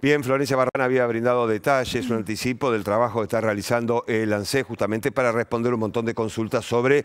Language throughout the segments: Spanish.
Bien, Florencia Barrana había brindado detalles, un anticipo del trabajo que está realizando el ANSES justamente para responder un montón de consultas sobre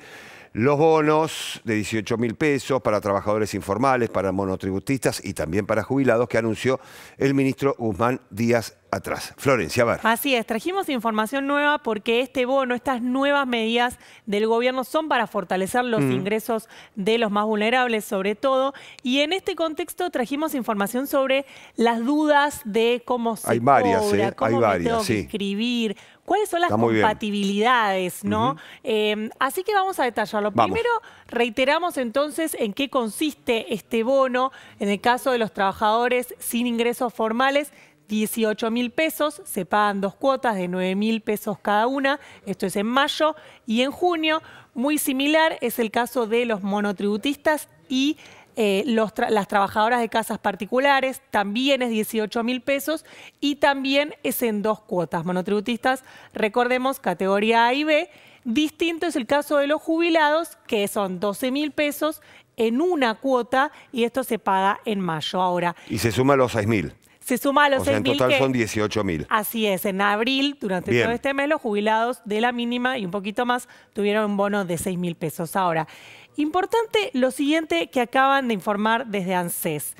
los bonos de 18 mil pesos para trabajadores informales, para monotributistas y también para jubilados que anunció el ministro Guzmán Díaz atrás. Florencia, a ver. Así es, trajimos información nueva porque este bono, estas nuevas medidas del gobierno son para fortalecer los mm. ingresos de los más vulnerables sobre todo. Y en este contexto trajimos información sobre las dudas de cómo se hay varias, ¿eh? hay varias, cuáles son las compatibilidades, ¿no? Em, así que vamos a detallarlo. Primero, reiteramos entonces en qué consiste este bono en el caso de los trabajadores sin ingresos formales 18 mil pesos, se pagan dos cuotas de 9 mil pesos cada una, esto es en mayo y en junio. Muy similar es el caso de los monotributistas y eh, las trabajadoras de casas particulares, también es 18 mil pesos y también es en dos cuotas. Monotributistas, recordemos, categoría A y B. Distinto es el caso de los jubilados, que son 12 mil pesos en una cuota y esto se paga en mayo. Ahora. Y se suma los 6 mil. Se suma a los o sea, en total son 18 Así es, en abril, durante todo este mes, los jubilados de la mínima y un poquito más tuvieron un bono de 6 mil pesos. Ahora, importante lo siguiente que acaban de informar desde ANSES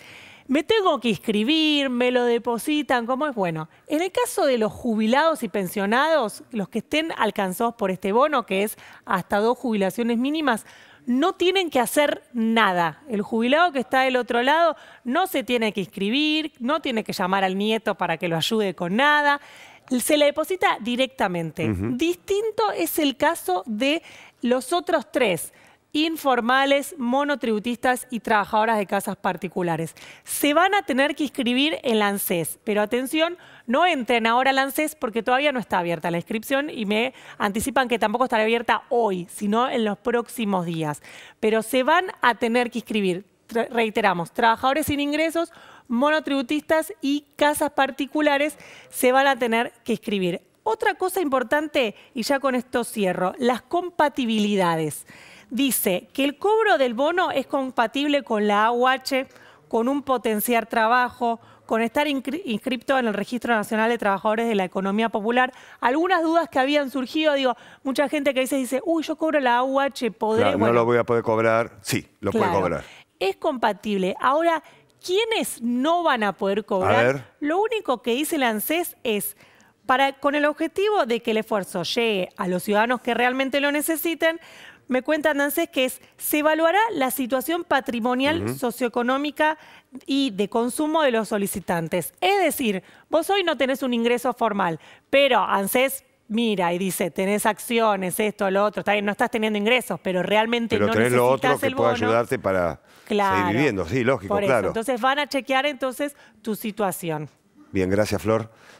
me tengo que inscribir, me lo depositan, ¿cómo es? Bueno, en el caso de los jubilados y pensionados, los que estén alcanzados por este bono, que es hasta dos jubilaciones mínimas, no tienen que hacer nada. El jubilado que está del otro lado no se tiene que inscribir, no tiene que llamar al nieto para que lo ayude con nada. Se le deposita directamente. Distinto es el caso de los otros tres informales, monotributistas y trabajadoras de casas particulares. Se van a tener que inscribir en la pero atención, no entren ahora al ANSES porque todavía no está abierta la inscripción y me anticipan que tampoco estará abierta hoy, sino en los próximos días. Pero se van a tener que inscribir, reiteramos, trabajadores sin ingresos, monotributistas y casas particulares se van a tener que inscribir. Otra cosa importante, y ya con esto cierro, las compatibilidades dice que el cobro del bono es compatible con la AUH, con un potenciar trabajo, con estar inscripto en el Registro Nacional de Trabajadores de la Economía Popular. Algunas dudas que habían surgido, digo, mucha gente que dice, dice, uy, yo cobro la AUH, ¿podré? no lo voy a poder cobrar. Sí, lo puedo cobrar. Es compatible. Ahora, ¿quiénes no van a poder cobrar? Lo único que dice el ANSES es con el objetivo de que el esfuerzo llegue a los ciudadanos que realmente lo necesiten, me cuentan ANSES que se evaluará la situación patrimonial, socioeconómica y de consumo de los solicitantes. Es decir, vos hoy no tenés un ingreso formal, pero ANSES mira y dice, tenés acciones, esto, lo otro, está bien, no estás teniendo ingresos, pero realmente pero no tenés lo otro que pueda ayudarte para seguir viviendo, sí, lógico, claro. Entonces van a chequear entonces tu situación. Bien, gracias Flor.